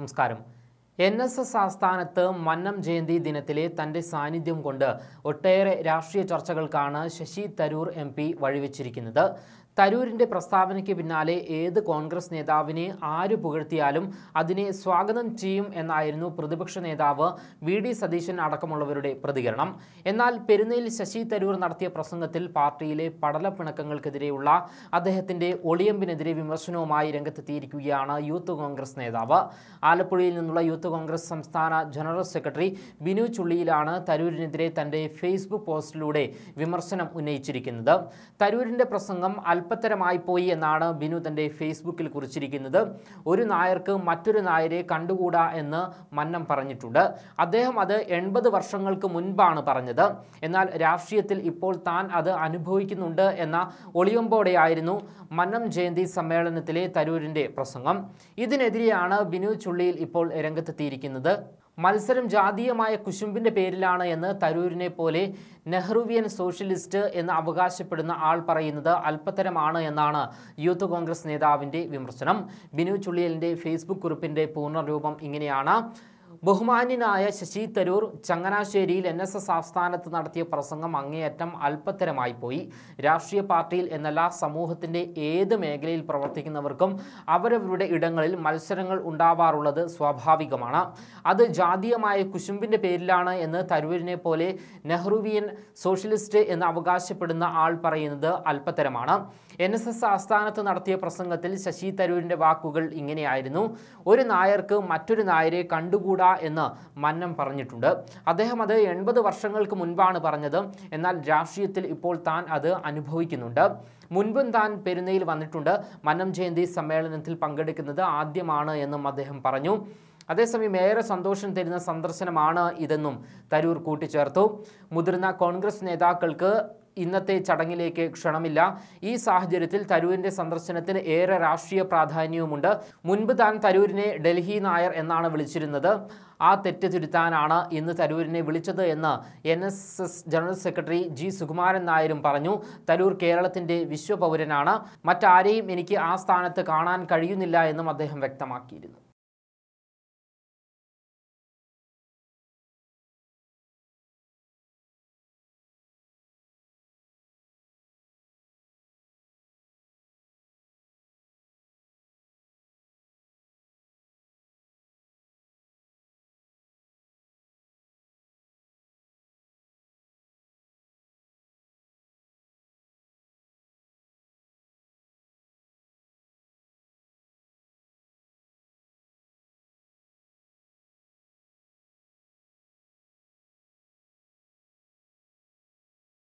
നമസ്കാരം N S S ആസ്ഥാനത്ത് മന്നം ജയന്തി ദിനത്തിലെ തൻ്റെ സാന്നിധ്യം കൊണ്ട് ഒട്ടേറെ രാഷ്ട്രീയ ചർച്ചകൾക്കാണ് ശശി തരൂർ എം പി വഴിവെച്ചിരിക്കുന്നത് തരൂരിന്റെ പ്രസ്താവനയ്ക്ക് പിന്നാലെ ഏത് കോൺഗ്രസ് നേതാവിനെ ആര് പുകഴ്ത്തിയാലും അതിനെ സ്വാഗതം ചെയ്യും എന്നായിരുന്നു പ്രതിപക്ഷ നേതാവ് വി ഡി സതീശൻ അടക്കമുള്ളവരുടെ പ്രതികരണം എന്നാൽ പെരുന്നയിൽ ശശി തരൂർ നടത്തിയ പ്രസംഗത്തിൽ പാർട്ടിയിലെ പടലപ്പിണക്കങ്ങൾക്കെതിരെയുള്ള അദ്ദേഹത്തിന്റെ ഒളിയമ്പിനെതിരെ വിമർശനവുമായി രംഗത്തെത്തിയിരിക്കുകയാണ് യൂത്ത് കോൺഗ്രസ് നേതാവ് ആലപ്പുഴയിൽ നിന്നുള്ള യൂത്ത് കോൺഗ്രസ് സംസ്ഥാന ജനറൽ സെക്രട്ടറി ബിനു ചുള്ളിയിലാണ് തരൂരിനെതിരെ തന്റെ ഫേസ്ബുക്ക് പോസ്റ്റിലൂടെ വിമർശനം ഉന്നയിച്ചിരിക്കുന്നത് തരൂരിന്റെ പ്രസംഗം കൽപ്പത്തരമായിപ്പോയി എന്നാണ് ബിനു തൻ്റെ ഫേസ്ബുക്കിൽ കുറിച്ചിരിക്കുന്നത് ഒരു നായർക്ക് മറ്റൊരു നായരെ കണ്ടുകൂടാ എന്ന് മന്നം പറഞ്ഞിട്ടുണ്ട് അദ്ദേഹം അത് എൺപത് വർഷങ്ങൾക്ക് മുൻപാണ് പറഞ്ഞത് എന്നാൽ രാഷ്ട്രീയത്തിൽ ഇപ്പോൾ താൻ അത് അനുഭവിക്കുന്നുണ്ട് എന്ന ഒളിയുമ്പോടെയായിരുന്നു മന്നം ജയന്തി സമ്മേളനത്തിലെ തരൂരിൻ്റെ പ്രസംഗം ഇതിനെതിരെയാണ് ബിനു ചുള്ളിയിൽ ഇപ്പോൾ രംഗത്തെത്തിയിരിക്കുന്നത് മത്സരം ജാതീയമായ കുശുമ്പിൻ്റെ പേരിലാണ് എന്ന് തരൂരിനെ പോലെ നെഹ്റുവിയൻ സോഷ്യലിസ്റ്റ് എന്ന് അവകാശപ്പെടുന്ന ആൾ പറയുന്നത് അല്പത്തരമാണ് എന്നാണ് യൂത്ത് കോൺഗ്രസ് നേതാവിൻ്റെ വിമർശനം ബിനു ചുള്ളിയലിൻ്റെ ഫേസ്ബുക്ക് കുറിപ്പിൻ്റെ പൂർണ്ണരൂപം ഇങ്ങനെയാണ് ബഹുമാന്യനായ ശശി തരൂർ ചങ്ങനാശ്ശേരിയിൽ എൻ എസ് എസ് ആസ്ഥാനത്ത് നടത്തിയ പ്രസംഗം അങ്ങേയറ്റം അല്പത്തരമായി പോയി രാഷ്ട്രീയ പാർട്ടിയിൽ എന്നല്ല സമൂഹത്തിൻ്റെ ഏത് മേഖലയിൽ പ്രവർത്തിക്കുന്നവർക്കും അവരവരുടെ ഇടങ്ങളിൽ മത്സരങ്ങൾ ഉണ്ടാവാറുള്ളത് സ്വാഭാവികമാണ് അത് ജാതീയമായ കുശുമ്പിൻ്റെ പേരിലാണ് എന്ന് തരൂരിനെ പോലെ നെഹ്റുവിയൻ സോഷ്യലിസ്റ്റ് എന്ന് അവകാശപ്പെടുന്ന ആൾ പറയുന്നത് അല്പത്തരമാണ് എൻ എസ് എസ് ആസ്ഥാനത്ത് നടത്തിയ പ്രസംഗത്തിൽ ശശി തരൂരിൻ്റെ വാക്കുകൾ ഇങ്ങനെയായിരുന്നു ഒരു നായർക്ക് മറ്റൊരു നായരെ കണ്ടുകൂടി ചെയ്തുകൂടാ എന്ന് മന്നം പറഞ്ഞിട്ടുണ്ട് അദ്ദേഹം അത് എൺപത് വർഷങ്ങൾക്ക് മുൻപാണ് പറഞ്ഞത് എന്നാൽ രാഷ്ട്രീയത്തിൽ ഇപ്പോൾ താൻ അത് അനുഭവിക്കുന്നുണ്ട് മുൻപും താൻ പെരുന്നയിൽ വന്നിട്ടുണ്ട് മന്നം ജയന്തി സമ്മേളനത്തിൽ പങ്കെടുക്കുന്നത് ആദ്യമാണ് എന്നും അദ്ദേഹം പറഞ്ഞു അതേസമയം ഏറെ സന്തോഷം തരുന്ന സന്ദർശനമാണ് ഇതെന്നും തരൂർ കൂട്ടിച്ചേർത്തു മുതിർന്ന കോൺഗ്രസ് നേതാക്കൾക്ക് ഇന്നത്തെ ചടങ്ങിലേക്ക് ക്ഷണമില്ല ഈ സാഹചര്യത്തിൽ തരൂരിന്റെ സന്ദർശനത്തിന് ഏറെ രാഷ്ട്രീയ പ്രാധാന്യവുമുണ്ട് മുൻപ് താൻ തരൂരിനെ ഡൽഹി നായർ എന്നാണ് വിളിച്ചിരുന്നത് ആ തെറ്റ് തിരുത്താനാണ് ഇന്ന് തരൂരിനെ വിളിച്ചത് എന്ന് N S S general secretary G Sukumaran നായരും പറഞ്ഞു തരൂർ കേരളത്തിന്റെ വിശ്വപൗരനാണ് മറ്റാരെയും എനിക്ക് ആ സ്ഥാനത്ത് കാണാൻ കഴിയുന്നില്ല എന്നും അദ്ദേഹം വ്യക്തമാക്കിയിരുന്നു